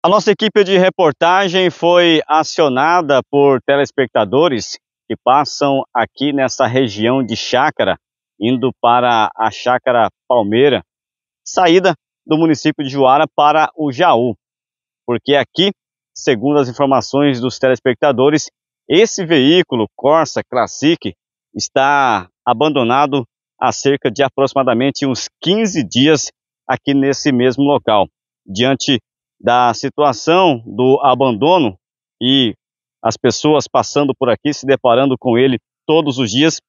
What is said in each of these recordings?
A nossa equipe de reportagem foi acionada por telespectadores que passam aqui nessa região de Chácara, indo para a Chácara Palmeira, saída do município de Juara para o Jaú. Porque aqui, segundo as informações dos telespectadores, esse veículo Corsa Classic está abandonado há cerca de aproximadamente uns 15 dias aqui nesse mesmo local, diante da situação do abandono e as pessoas passando por aqui, se deparando com ele todos os dias,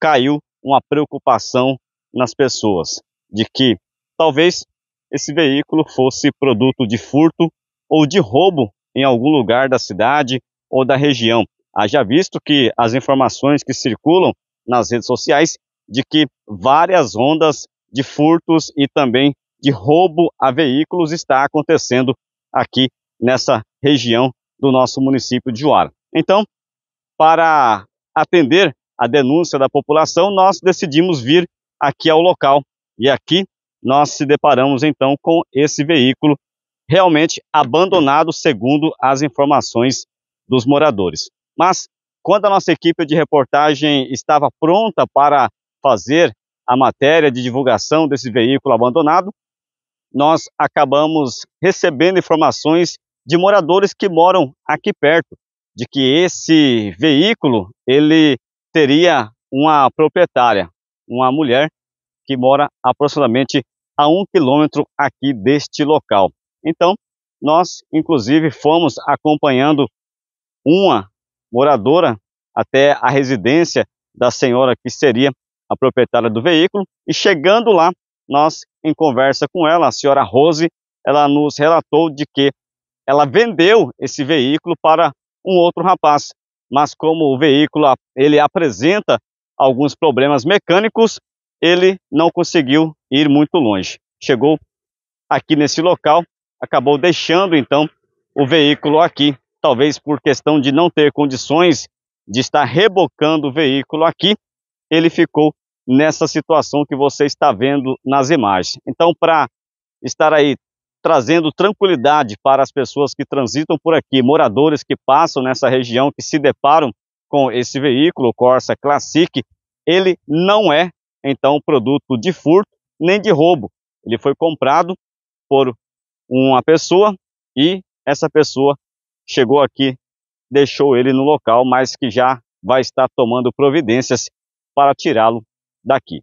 caiu uma preocupação nas pessoas de que talvez esse veículo fosse produto de furto ou de roubo em algum lugar da cidade ou da região. Haja visto que as informações que circulam nas redes sociais de que várias ondas de furtos e também de roubo a veículos está acontecendo aqui nessa região do nosso município de Juara. Então, para atender a denúncia da população, nós decidimos vir aqui ao local e aqui nós se deparamos então com esse veículo realmente abandonado, segundo as informações dos moradores. Mas quando a nossa equipe de reportagem estava pronta para fazer a matéria de divulgação desse veículo abandonado, nós acabamos recebendo informações de moradores que moram aqui perto, de que esse veículo ele teria uma proprietária, uma mulher que mora aproximadamente a um quilômetro aqui deste local. Então, nós inclusive fomos acompanhando uma moradora até a residência da senhora que seria a proprietária do veículo e chegando lá nós, em conversa com ela, a senhora Rose, ela nos relatou de que ela vendeu esse veículo para um outro rapaz, mas como o veículo ele apresenta alguns problemas mecânicos, ele não conseguiu ir muito longe. Chegou aqui nesse local, acabou deixando então o veículo aqui, talvez por questão de não ter condições de estar rebocando o veículo aqui, ele ficou nessa situação que você está vendo nas imagens. Então, para estar aí trazendo tranquilidade para as pessoas que transitam por aqui, moradores que passam nessa região, que se deparam com esse veículo, o Corsa Classic, ele não é, então, produto de furto nem de roubo. Ele foi comprado por uma pessoa e essa pessoa chegou aqui, deixou ele no local, mas que já vai estar tomando providências para tirá-lo daqui.